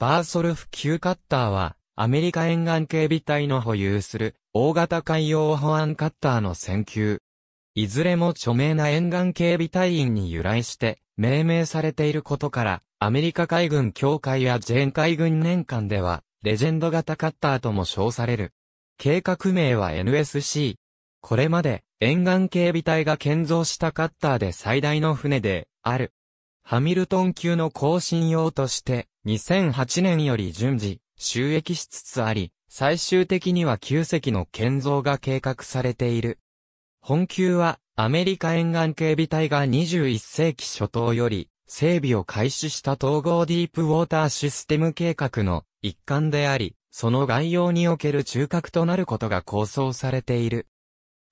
バーソルフ級カッターは、アメリカ沿岸警備隊の保有する、大型海洋保安カッターの選級。いずれも著名な沿岸警備隊員に由来して、命名されていることから、アメリカ海軍協会や全海軍年間では、レジェンド型カッターとも称される。計画名は NSC。これまで、沿岸警備隊が建造したカッターで最大の船で、ある。ハミルトン級の更新用として、2008年より順次、収益しつつあり、最終的には9隻の建造が計画されている。本級は、アメリカ沿岸警備隊が21世紀初頭より、整備を開始した統合ディープウォーターシステム計画の一環であり、その概要における中核となることが構想されている。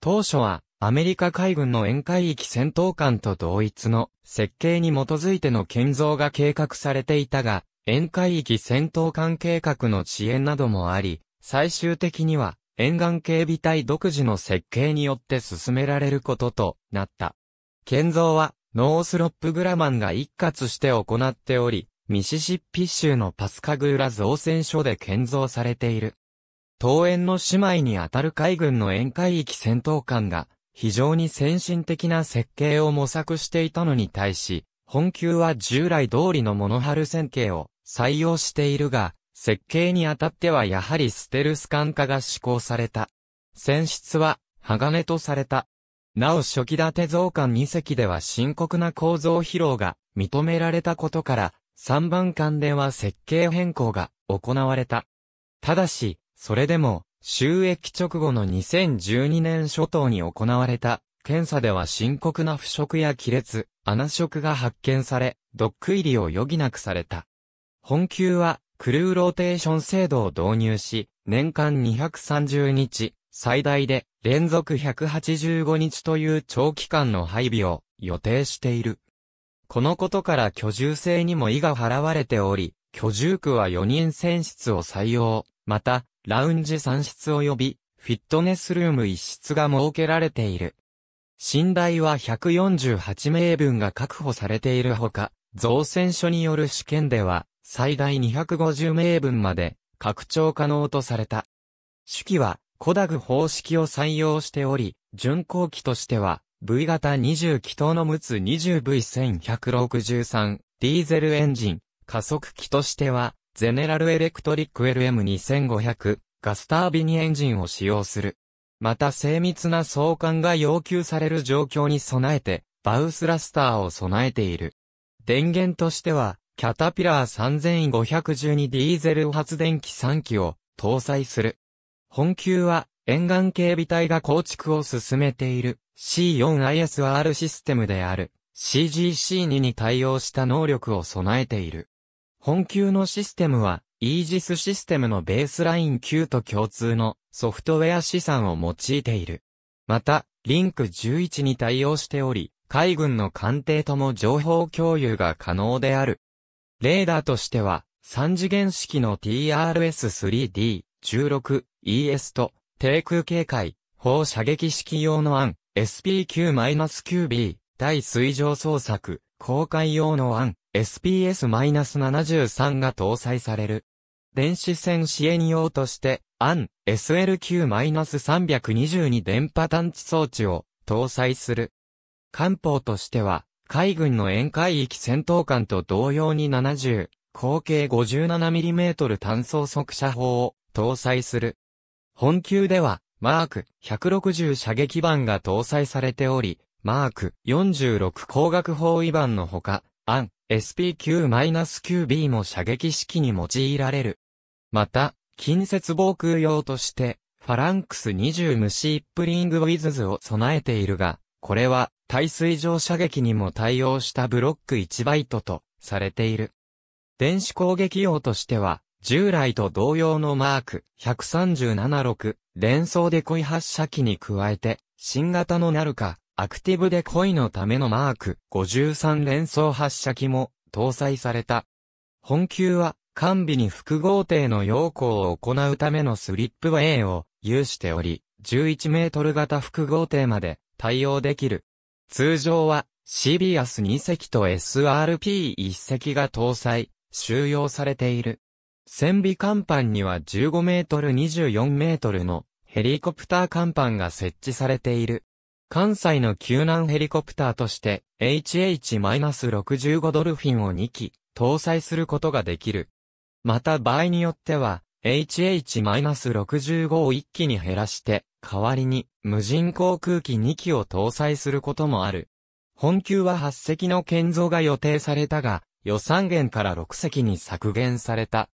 当初は、アメリカ海軍の沿海域戦闘艦と同一の設計に基づいての建造が計画されていたが、沿海域戦闘艦計画の遅延などもあり、最終的には沿岸警備隊独自の設計によって進められることとなった。建造はノースロップグラマンが一括して行っており、ミシシッピ州のパスカグーラ造船所で建造されている。東園の姉妹にあたる海軍の沿海域戦闘艦が非常に先進的な設計を模索していたのに対し、本級は従来通りのモノハル線形を採用しているが、設計にあたってはやはりステルス管化が施行された。選室は鋼とされた。なお初期建て増館2隻では深刻な構造疲労が認められたことから、3番館では設計変更が行われた。ただし、それでも、収益直後の2012年初頭に行われた検査では深刻な腐食や亀裂、穴食が発見され、ドック入りを余儀なくされた。本級は、クルーローテーション制度を導入し、年間230日、最大で連続185日という長期間の配備を予定している。このことから居住制にも意が払われており、居住区は4人選出を採用、また、ラウンジ3室及び、フィットネスルーム1室が設けられている。寝台は148名分が確保されているほか、造船所による試験では、最大250名分まで拡張可能とされた。手記は、コダグ方式を採用しており、巡航機としては、V 型20気筒の陸つ 20V1163 ディーゼルエンジン、加速機としては、ゼネラルエレクトリック LM2500 ガスタービニエンジンを使用する。また精密な相関が要求される状況に備えて、バウスラスターを備えている。電源としては、キャタピラー3512ディーゼル発電機3機を搭載する。本級は沿岸警備隊が構築を進めている C4ISR システムである CGC2 に対応した能力を備えている。本級のシステムはイージスシステムのベースライン級と共通のソフトウェア資産を用いている。また、リンク11に対応しており、海軍の艦艇とも情報共有が可能である。レーダーとしては、3次元式の TRS-3D、16ES と、低空警戒、砲射撃式用の案、SP9-9B、対水上捜索、公開用の案、SPS-73 が搭載される。電子戦支援用として、案、SLQ-322 電波探知装置を搭載する。官報としては、海軍の沿海域戦闘艦と同様に70、口径 57mm 単装速射砲を搭載する。本級では、マーク160射撃板が搭載されており、マーク46光学砲位板のほか、アン SP9-9B も射撃式に用いられる。また、近接防空用として、ファランクス20ムシープリングウィズズを備えているが、これは対水上射撃にも対応したブロック1バイトとされている。電子攻撃用としては、従来と同様のマーク1376連装デコイ発射機に加えて、新型のナルカ、アクティブデコイのためのマーク53連装発射機も搭載された。本級は、完備に複合艇の要項を行うためのスリップウェイを有しており、11メートル型複合艇まで対応できる。通常は CBS 2隻と SRP1 隻が搭載、収容されている。船尾甲板には15メートル24メートルのヘリコプター甲板が設置されている。関西の救難ヘリコプターとして HH-65 ドルフィンを2機搭載することができる。また場合によっては HH-65 を1機に減らして、代わりに無人航空機2機を搭載することもある。本級は8隻の建造が予定されたが、予算源から6隻に削減された。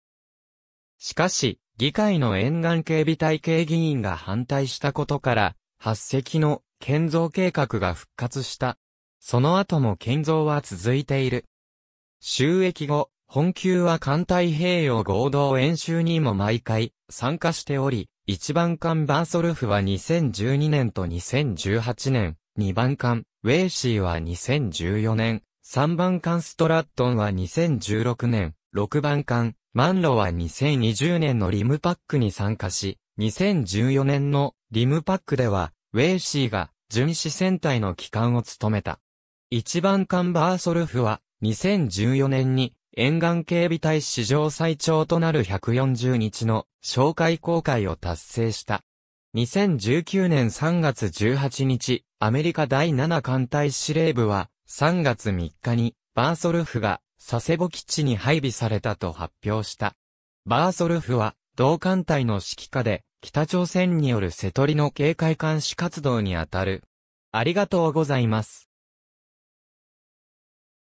しかし、議会の沿岸警備隊系議員が反対したことから、8隻の建造計画が復活した。その後も建造は続いている。収益後、本級は艦太平洋合同演習にも毎回参加しており、1番艦バーソルフは2012年と2018年、2番艦ウェイシーは2014年、3番艦ストラットンは2016年、6番艦マンロは2020年のリムパックに参加し、2014年のリムパックでは、ウェイシーが巡視船隊の機関を務めた。1番艦バーソルフは2014年に沿岸警備隊史上最長となる140日の紹介公開を達成した。2019年3月18日、アメリカ第7艦隊司令部は、3月3日に、バーソルフが、佐世保基地に配備されたと発表した。バーソルフは、同艦隊の指揮下で、北朝鮮による瀬取りの警戒監視活動にあたる。ありがとうございます。